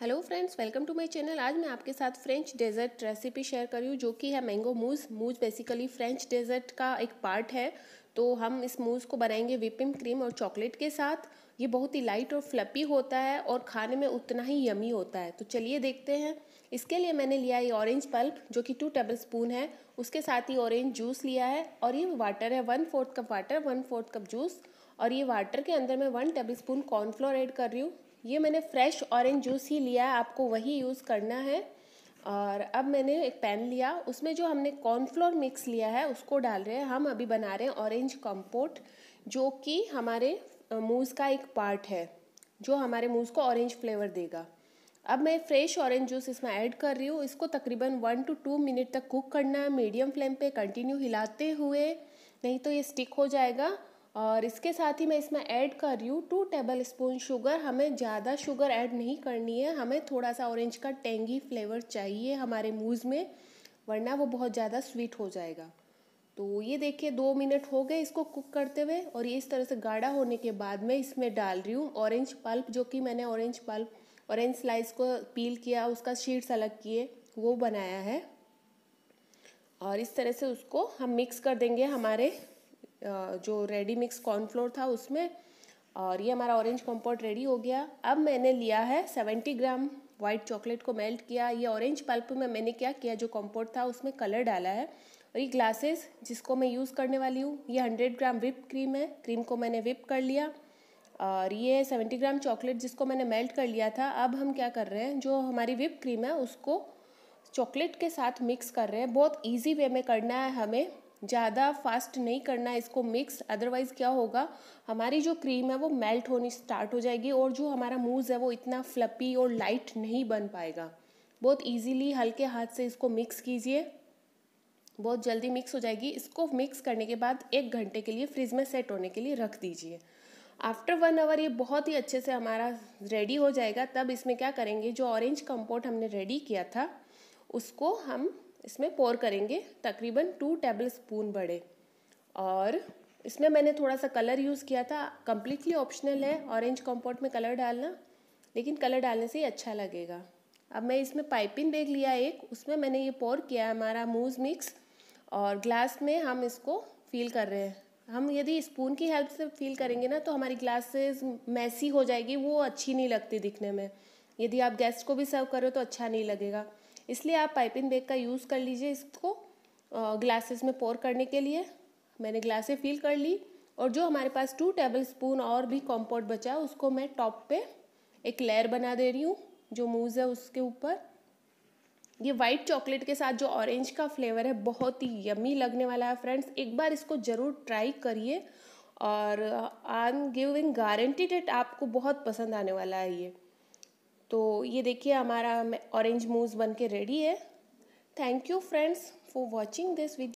hello friends welcome to my channel आज मैं आपके साथ फ्रेंच डेजर्ट रेसिपी शेयर कर रही हूँ जो कि है मैंगो मूज मूज बेसिकली फ्रेंच डेजर्ट का एक पार्ट है तो हम इस मूज को बनाएंगे विपिंग क्रीम और चॉकलेट के साथ ये बहुत ही लाइट और फ्लपी होता है और खाने में उतना ही यमी होता है तो चलिए देखते हैं इसके लिए मैंने लिया ये ऑरेंज पल्प जो कि टू टेबल स्पून है उसके साथ ही ऑरेंज जूस लिया है और ये वाटर है one fourth cup water one fourth cup juice और ये वाटर के अंदर मैं one tablespoon cornflour add कर रही हूँ ये मैंने फ्रेश ऑरेंज जूस ही लिया है आपको वही यूज़ करना है और अब मैंने एक पैन लिया उसमें जो हमने कॉर्नफ्लोर मिक्स लिया है उसको डाल रहे हैं हम अभी बना रहे हैं ऑरेंज कम्पोट जो कि हमारे मूज का एक पार्ट है जो हमारे मूज को ऑरेंज फ्लेवर देगा अब मैं फ्रेश ऑरेंज जूस इसमें ऐड कर रही हूँ इसको तकरीबन वन टू टू मिनट तक कुक करना है मीडियम फ्लेम पे कंटिन्यू हिलाते हुए नहीं तो ये स्टिक हो जाएगा और इसके साथ ही मैं इसमें ऐड कर रही हूँ टू टेबल स्पून शुगर हमें ज़्यादा शुगर ऐड नहीं करनी है हमें थोड़ा सा ऑरेंज का टेंगी फ्लेवर चाहिए हमारे मूज़ में वरना वो बहुत ज़्यादा स्वीट हो जाएगा तो ये देखिए दो मिनट हो गए इसको कुक करते हुए और ये इस तरह से गाढ़ा होने के बाद मैं इसमें डाल रही हूँ ऑरेंज पल्प जो कि मैंने ऑरेंज पल्प ऑरेंज स्लाइस को पील किया उसका शीट्स अलग किए वो बनाया है और इस तरह से उसको हम मिक्स कर देंगे हमारे जो रेडी मिक्स कॉर्नफ्लोर था उसमें और ये हमारा ऑरेंज कॉम्पोट रेडी हो गया अब मैंने लिया है सेवेंटी ग्राम वाइट चॉकलेट को मेल्ट किया ये ऑरेंज पल्प में मैंने क्या किया जो कॉम्पोट था उसमें कलर डाला है और ये ग्लासेस जिसको मैं यूज़ करने वाली हूँ ये हंड्रेड ग्राम विप क्रीम है क्रीम को मैंने विप कर लिया और ये सेवेंटी ग्राम चॉकलेट जिसको मैंने मेल्ट कर लिया था अब हम क्या कर रहे हैं जो हमारी विप क्रीम है उसको चॉकलेट के साथ मिक्स कर रहे हैं बहुत ईजी वे में करना है हमें ज़्यादा फास्ट नहीं करना इसको मिक्स अदरवाइज़ क्या होगा हमारी जो क्रीम है वो मेल्ट होनी स्टार्ट हो जाएगी और जो हमारा मूज़ है वो इतना फ्लपी और लाइट नहीं बन पाएगा बहुत इजीली हल्के हाथ से इसको मिक्स कीजिए बहुत जल्दी मिक्स हो जाएगी इसको मिक्स करने के बाद एक घंटे के लिए फ्रिज में सेट होने के लिए रख दीजिए आफ्टर वन आवर ये बहुत ही अच्छे से हमारा रेडी हो जाएगा तब इसमें क्या करेंगे जो ऑरेंज कंपोर्ट हमने रेडी किया था उसको हम इसमें पोर करेंगे तकरीबन टू टेबल स्पून बड़े और इसमें मैंने थोड़ा सा कलर यूज़ किया था कम्प्लीटली ऑप्शनल है ऑरेंज कॉम्पोट में कलर डालना लेकिन कलर डालने से ही अच्छा लगेगा अब मैं इसमें पाइपिंग बैग लिया एक उसमें मैंने ये पोर किया है हमारा मूज मिक्स और ग्लास में हम इसको फील कर रहे हैं हम यदि स्पून की हेल्प से फील करेंगे ना तो हमारी ग्लासेस मैसी हो जाएगी वो अच्छी नहीं लगती दिखने में यदि आप गेस्ट को भी सर्व करो तो अच्छा नहीं लगेगा इसलिए आप पाइपिंग बैग का यूज़ कर लीजिए इसको ग्लासेस में पोर करने के लिए मैंने ग्लासें फिल कर ली और जो हमारे पास टू टेबल स्पून और भी कॉम्पोट बचा उसको मैं टॉप पे एक लेयर बना दे रही हूँ जो मूज है उसके ऊपर ये वाइट चॉकलेट के साथ जो ऑरेंज का फ्लेवर है बहुत ही यमी लगने वाला है फ्रेंड्स एक बार इसको ज़रूर ट्राई करिए और I am giving guarantee that आपको बहुत पसंद आने वाला है ये तो ये देखिए हमारा ऑरेंज मूज बन के रेडी है thank you friends for watching this video